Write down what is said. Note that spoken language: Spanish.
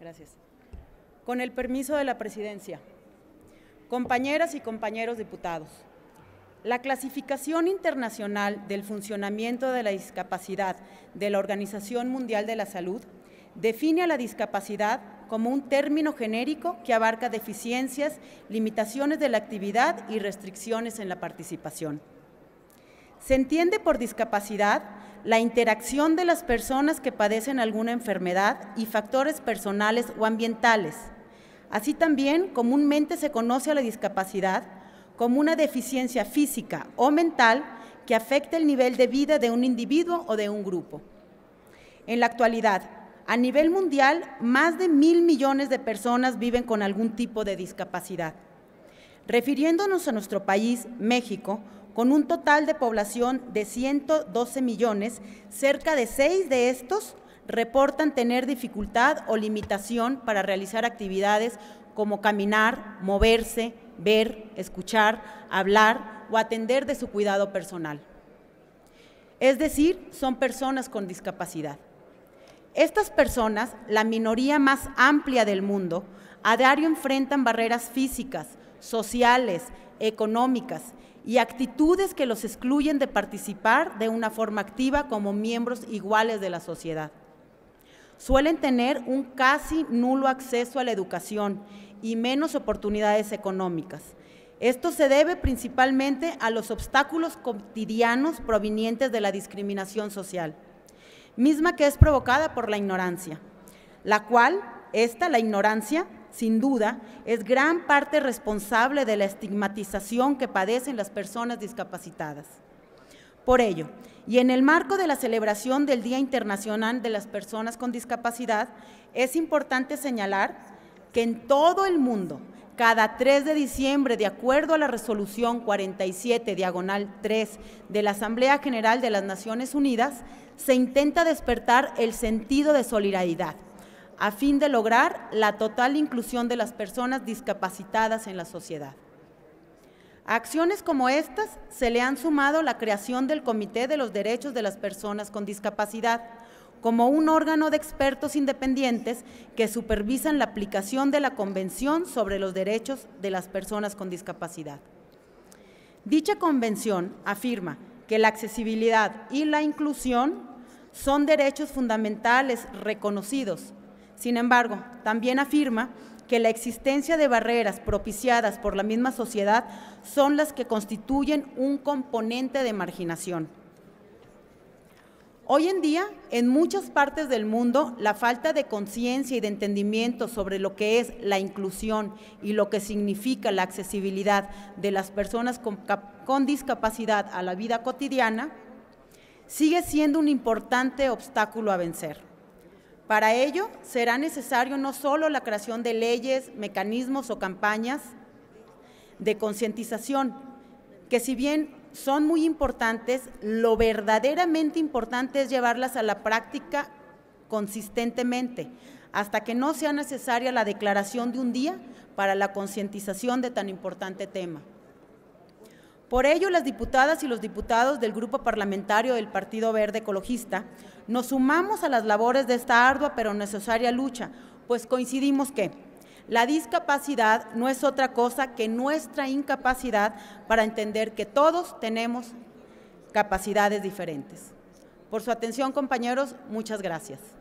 Gracias. Con el permiso de la presidencia, compañeras y compañeros diputados, la clasificación internacional del funcionamiento de la discapacidad de la Organización Mundial de la Salud define a la discapacidad como un término genérico que abarca deficiencias, limitaciones de la actividad y restricciones en la participación. Se entiende por discapacidad la interacción de las personas que padecen alguna enfermedad y factores personales o ambientales. Así también comúnmente se conoce a la discapacidad como una deficiencia física o mental que afecta el nivel de vida de un individuo o de un grupo. En la actualidad, a nivel mundial, más de mil millones de personas viven con algún tipo de discapacidad. Refiriéndonos a nuestro país, México, con un total de población de 112 millones, cerca de 6 de estos reportan tener dificultad o limitación para realizar actividades como caminar, moverse, ver, escuchar, hablar o atender de su cuidado personal. Es decir, son personas con discapacidad. Estas personas, la minoría más amplia del mundo, a diario enfrentan barreras físicas, sociales, económicas y actitudes que los excluyen de participar de una forma activa como miembros iguales de la sociedad. Suelen tener un casi nulo acceso a la educación y menos oportunidades económicas. Esto se debe principalmente a los obstáculos cotidianos provenientes de la discriminación social, misma que es provocada por la ignorancia, la cual, esta, la ignorancia, sin duda, es gran parte responsable de la estigmatización que padecen las personas discapacitadas. Por ello, y en el marco de la celebración del Día Internacional de las Personas con Discapacidad, es importante señalar que en todo el mundo, cada 3 de diciembre, de acuerdo a la resolución 47, diagonal 3 de la Asamblea General de las Naciones Unidas, se intenta despertar el sentido de solidaridad a fin de lograr la total inclusión de las personas discapacitadas en la sociedad. A acciones como estas se le han sumado la creación del Comité de los Derechos de las Personas con Discapacidad, como un órgano de expertos independientes que supervisan la aplicación de la Convención sobre los Derechos de las Personas con Discapacidad. Dicha convención afirma que la accesibilidad y la inclusión son derechos fundamentales reconocidos sin embargo, también afirma que la existencia de barreras propiciadas por la misma sociedad son las que constituyen un componente de marginación. Hoy en día, en muchas partes del mundo, la falta de conciencia y de entendimiento sobre lo que es la inclusión y lo que significa la accesibilidad de las personas con, discapacidad a la vida cotidiana sigue siendo un importante obstáculo a vencer. Para ello, será necesario no solo la creación de leyes, mecanismos o campañas de concientización, que si bien son muy importantes, lo verdaderamente importante es llevarlas a la práctica consistentemente, hasta que no sea necesaria la declaración de un día para la concientización de tan importante tema. Por ello, las diputadas y los diputados del Grupo Parlamentario del Partido Verde Ecologista nos sumamos a las labores de esta ardua pero necesaria lucha, pues coincidimos que la discapacidad no es otra cosa que nuestra incapacidad para entender que todos tenemos capacidades diferentes. Por su atención, compañeros, muchas gracias.